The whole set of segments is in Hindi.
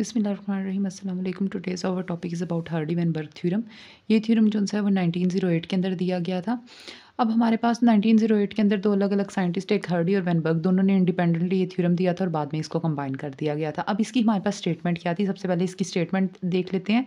बसमीम today's our topic is about Hardy and बर्थ थ्योरम ये थ्योरम जो है वो 1908 के अंदर दिया गया था अब हमारे पास 1908 के अंदर दो अलग अलग साइंटिस्ट एक हर्डी और वेनबर्ग दोनों ने इंडिपेंडेंटली ये थ्योरम दिया था और बाद में इसको कंबाइन कर दिया गया था अब इसकी हमारे पास स्टेटमेंट क्या थी सबसे पहले इसकी स्टेटमेंट देख लेते हैं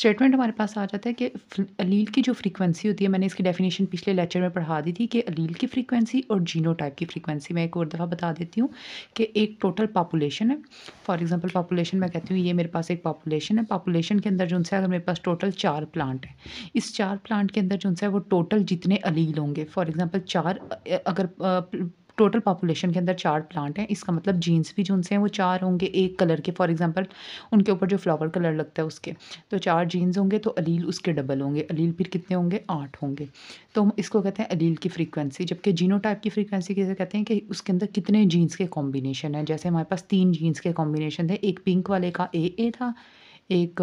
स्टेटमेंट हमारे पास आ जाता है कि अलील की जो फ्रीक्वेंसी होती है मैंने इसकी डेफिनेशन पिछले लेक्चर में पढ़ा दी थी कि अलील की फ्रीक्वेंसी और जीनो टाइप की फ्रीक्वेंसी मैं एक और दफ़ा बता देती हूँ कि एक टोटल पॉपुलेशन है फॉर एग्जाम्पल पॉपुलेशन मैं कहती हूँ ये मेरे पास एक पॉपुलेशन है पॉपुलेशन के अंदर जो है अगर मेरे पास टोटल चार प्लांट है इस चार प्लांट के अंदर जो उनसे वो टोटल जितने अलील होंगे होंगे फॉर एग्जांपल चार अगर टोटल पॉपुलेशन के अंदर चार प्लांट हैं इसका मतलब जीन्स भी जो उनसे हैं वो चार होंगे एक कलर के फॉर एग्जांपल उनके ऊपर जो फ्लावर कलर लगता है उसके तो चार जीन्स होंगे तो अलील उसके डबल होंगे अलील फिर कितने होंगे आठ होंगे तो हम इसको कहते हैं अलील की फ्रीक्वेंसी जबकि जीनो टाइप की फ्रीक्वेंसी कैसे कहते हैं कि उसके अंदर कितने जीन्स के कॉम्बिनेशन हैं जैसे हमारे पास तीन जीन्स के कॉम्बिनेशन थे एक पिंक वाले का ए ए था एक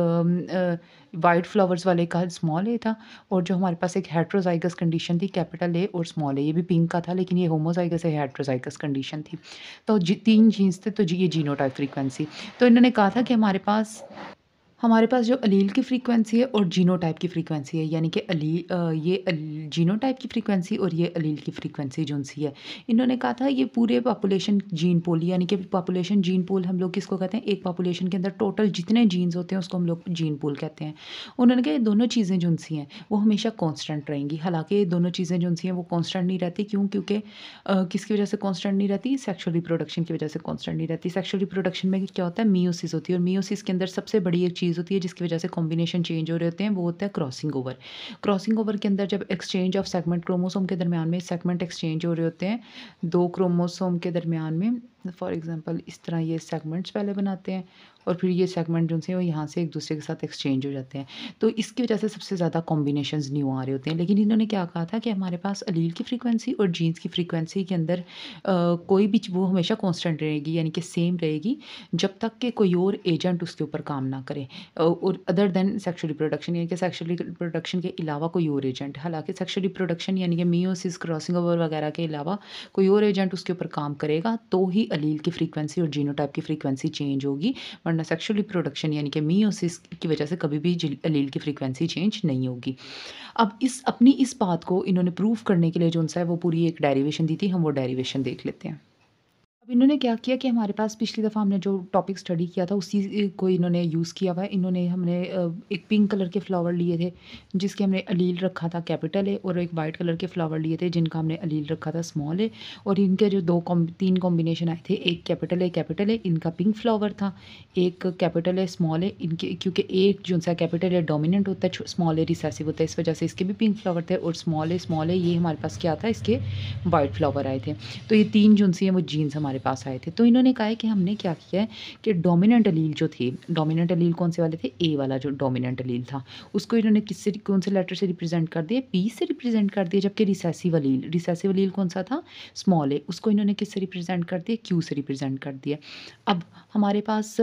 वाइट फ्लावर्स वाले का स्मॉल ए था और जो हमारे पास एक हेट्रोजाइगस कंडीशन थी कैपिटल ए और स्मॉल ए ये भी पिंक का था लेकिन ये होमोजाइगस है हेट्रोजाइगस कंडीशन थी तो जी तीन जीन्स थे तो जी ये जीनोटाइप फ्रीक्वेंसी तो इन्होंने कहा था कि हमारे पास हमारे पास जो अलील की फ्रीक्वेंसी है और जीनो टाइप की फ्रीक्वेंसी है यानी कि अली ये जीनो टाइप की फ्रीक्वेंसी और ये अलील की फ्रीक्वेंसी जो सी है इन्होंने कहा था ये पूरे पॉपुलेशन जीन पोल यानी कि पॉपुलेशन जीन पोल हम लोग किसको कहते हैं एक पॉपुलेशन के अंदर टोटल जितने जीन्स होते हैं उसको हम लोग जीन पोल कहते हैं उन्होंने कहा ये दोनों चीज़ें जो सी हैं वो हमेशा कॉन्स्टेंट रहेंगी हालाँकि ये दोनों चीज़ें जो सी हैं वो कॉन्स्टेंट नहीं रहती क्यों क्योंकि किसकी वजह से कॉन्स्टेंट नहीं रहती सेक्शुअल रिप्रोडक्शन की वजह से कॉन्स्टेंट नहीं रहती सेक्शुअल रिप्रोडक्शन में क्या होता है मीओसिस होती है और मीओसिस के अंदर सबसे बड़ी एक चीज़ चीज़ होती है जिसकी वजह से कॉम्बिनेशन चेंज हो रहे होते हैं वो होता है क्रॉसिंग ओवर क्रॉसिंग ओवर के अंदर जब एक्सचेंज ऑफ सेगमेंट क्रोमोसोम के दरमियान में सेगमेंट एक्सचेंज हो रहे होते हैं दो क्रोमोसोम के दरमियान में फॉर एग्ज़ाम्पल इस तरह ये सेगमेंट्स पहले बनाते हैं और फिर ये सेगमेंट जो से वो यहाँ से एक दूसरे के साथ एक्सचेंज हो जाते हैं तो इसकी वजह से सबसे ज़्यादा कॉम्बिनेशन न्यू आ रहे होते हैं लेकिन इन्होंने क्या कहा था कि हमारे पास अलील की फ्रीक्वेंसी और जीन्स की फ्रीक्वेंसी के अंदर आ, कोई भी वो हमेशा कॉन्स्टेंट रहेगी यानी कि सेम रहेगी जब तक कि कोई और एजेंट उसके ऊपर काम ना करे और अदर देन सेक्शुअल रिप्रोडक्शन यानी कि सेक्शुअल रिप्रोडक्शन के अलावा कोई और एजेंट हालांकि सेक्शुअल रिप्रोडक्शन यानी कि मीओसिस क्रॉसिंग ओवर वगैरह के अलावा कोई और एजेंट उसके ऊपर काम करेगा तो ही अलील की फ्रीक्वेंसी और जीनोटाइप की फ्रीक्वेंसी चेंज होगी वरना सेक्शुअल रिप्रोडक्शन यानी कि मीओसिस की वजह से कभी भी अलील की फ्रीक्वेंसी चेंज नहीं होगी अब इस अपनी इस बात को इन्होंने प्रूव करने के लिए जो उनसे है वो पूरी एक डेरिवेशन दी थी हम वो डेरिवेशन देख लेते हैं अब इन्होंने क्या किया कि हमारे पास पिछली दफ़ा हमने जो टॉपिक स्टडी किया था उसी को इन्होंने यूज़ किया हुआ है इन्होंने हमने एक पिंक कलर के फ्लावर लिए थे जिसके हमने अलील रखा था कैपिटल है और एक वाइट कलर के फ्लावर लिए थे जिनका हमने अलील रखा था स्मॉल है और इनके जो दो कॉम तीन कॉम्बिनेशन आए थे एक कैपिटल है कैपिटल है इनका पिंक फ्लावर था एक कैपिटल है स्मॉल है इनके क्योंकि एक जो सा कैपिटल है डोमिनेंट होता है स्मॉल है रिसेसिव होता है इस वजह से इसके भी पिंक फ्लावर थे और स्मॉल है स्मॉल है ये हमारे पास क्या था इसके वाइट फ्लावर आए थे तो ये तीन जो सी हैं वो जीन्स हमारे हमारे पास आए थे तो इन्होंने कहा है कि हमने क्या किया है कि डोमिनेंट अलील जो थे डोमिनेंट अलील कौन से वाले थे ए वाला जो डोमिनेंट अलील था उसको इन्होंने किससे कौन से लेटर से रिप्रेजेंट कर दिया बी से रिप्रेजेंट कर दिया जबकि रिसेसिव अलील रिसेसिव अलील कौन सा था स्मॉल ए उसको इन्होंने किससे रिप्रेजेंट कर दिया क्यू से रिप्रेजेंट कर दिया अब हमारे पास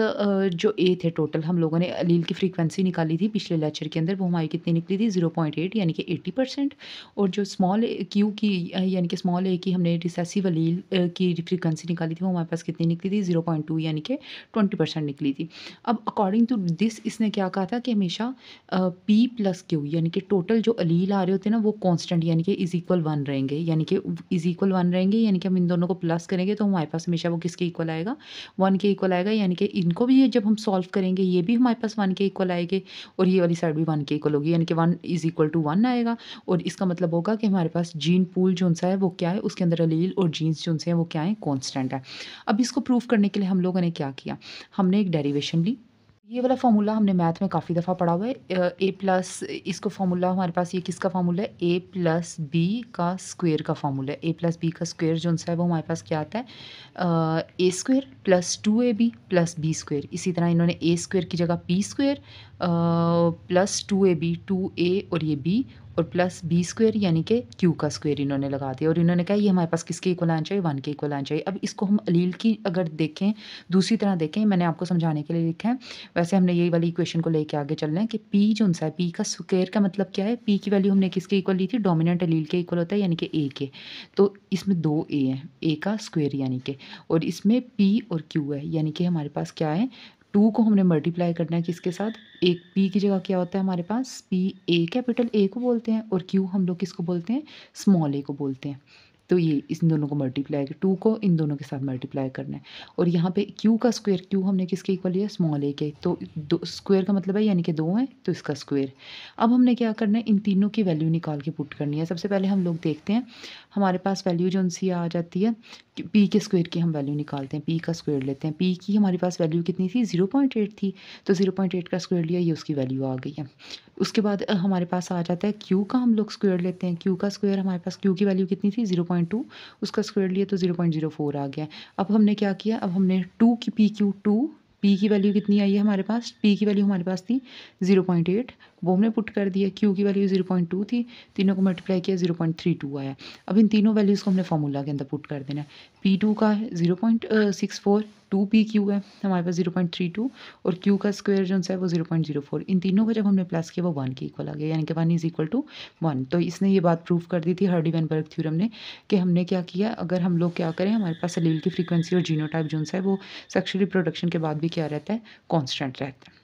जो ए थे टोटल हम लोगों ने अलील की फ्रीक्वेंसी निकाली थी पिछले लेक्चर के अंदर वो हमारी कितनी निकली थी जीरो पॉइंट एट यानी कि एट्टी परसेंट और जो स्मॉल क्यू की यानी कि स्मॉल ए की हमने रिसेसिव अलील की फ्रीक्वेंसी निकाली थी वो हमारे पास कितनी निकली थी ज़ीरो पॉइंट टू यानी कि ट्वेंटी परसेंट निकली थी अब अकॉर्डिंग टू दिस इसने क्या कहा था कि हमेशा पी प्लस क्यू यानी कि टोटल जो अलील आ रहे होते हैं ना वो कॉन्स्टेंट यानी कि इज इक्वल वन रहेंगे यानी कि इज इक्वल वन रहेंगे यानी कि हम इन दोनों को प्लस करेंगे तो हमारे पास हमेशा वो किसके इक्वल आएगा वन के इक्वल आएगा यानी कि इनको भी जब हम सॉल्व करेंगे ये भी हमारे पास वन के इक्वल आएंगे और ये वाली साइड भी वन के इक्वल होगी यानी कि one is equal to one आएगा और इसका मतलब होगा कि हमारे पास जीन पूल जो सा है वो क्या है उसके अंदर अलील और जीन्स जो है वो क्या है कॉन्स्टेंट परसेंट है अब इसको प्रूफ करने के लिए हम लोगों ने क्या किया हमने एक डेरिवेशन ली ये वाला फार्मूला हमने मैथ में काफ़ी दफ़ा पढ़ा हुआ है ए प्लस इसको फार्मूला हमारे पास ये किसका फार्मूला है ए प्लस बी का स्क्वायर का फार्मूला है ए प्लस बी का स्क्वायर जो है वो हमारे पास क्या आता है A square plus two A B plus B square इसी तरह इन्होंने ए स्क्वायर की जगह B square plus two A B two A और ये बी और प्लस बी स्क्वेयर यानी कि क्यू का स्क्वेयर इन्होंने लगा दिया और इन्होंने कहा ये हमारे पास किसके इक्वल आना चाहिए वन के इक्वल आना चाहिए अब इसको हम अलील की अगर देखें दूसरी तरह देखें मैंने आपको समझाने के लिए लिखा है वैसे हमने यही वाली इक्वेशन को लेकर आगे चलना है कि पी जो है पी का स्क्वेयर का मतलब क्या है पी की वैल्यू हमने किसके इक्वल ली थी डोमिनेंट अलील के इक्वल होता है यानी कि ए के तो इसमें दो ए हैं ए का स्क्वेयर यानी कि और इसमें पी और क्यू है यानी कि हमारे पास क्या है टू को हमने मल्टीप्लाई करना है किसके साथ एक पी की जगह क्या होता है हमारे पास पी ए कैपिटल ए को बोलते हैं और क्यू हम लोग किसको बोलते हैं स्मॉल ए को बोलते हैं तो ये इस दोनों को मल्टीप्लाई टू को इन दोनों के साथ मल्टीप्लाई करना है और यहाँ पे क्यू का स्क्वायर क्यू हमने किसके इक्वल लिया स्मॉल ए के तो दो स्क्वायर का मतलब है यानी कि दो है तो इसका स्क्वायर अब हमने क्या करना है इन तीनों की वैल्यू निकाल के पुट करनी है सबसे पहले हम लोग देखते हैं हमारे पास वैल्यू जो उनसी आ जाती है पी के स्क्वायर की हम वैल्यू निकालते हैं पी का स्क्वायर लेते हैं पी की हमारे पास वैल्यू कितनी थी जीरो पॉइंट एट थी तो जीरो पॉइंट एट का स्क्वायर लिया ये उसकी वैल्यू आ गई है उसके बाद हमारे पास आ जाता है क्यू का हम लोग स्क्वायर लेते हैं क्यू का स्क्वायर हमारे पास क्यू की वैल्यू कितनी थी जीरो पॉइंट पॉइंट टू उसका स्क्वायर लिया तो ज़ीरो पॉइंट ज़ीरो फोर आ गया अब हमने क्या किया अब हमने टू की पी क्यू टू पी की वैल्यू कितनी आई है हमारे पास पी की वैल्यू हमारे पास थी ज़ीरो पॉइंट एट वो हमने पुट कर दिया क्यू की वैल्यू जीरो पॉइंट टू थी तीनों को मल्टीप्लाई किया जीरो पॉइंट थ्री टू आया अब इन तीनों वैल्यूज़ को हमने फॉर्मूला के अंदर पुट कर देना है पी टू का है zero point six four two P Q है हमारे पास जीरो पॉइंट थ्री टू और क्यू का स्क्वेयर जो है वो जीरो पॉइंट जीरो फोर इन तीनों को जब हमने प्लस किया वो वन के इक्वल आ गया यानी कि one is equal to one तो इसने ये बात प्रूव कर दी थी हर्डी वन बर्ग थ्यूरम ने कि हमने क्या किया अगर हम लोग क्या करें हमारे पास सलील की फ्रीक्वेंसी और जीनो टाइप जो है वो सेक्शुअली प्रोडक्शन के बाद भी क्या रहता है कॉन्स्टेंट रहता है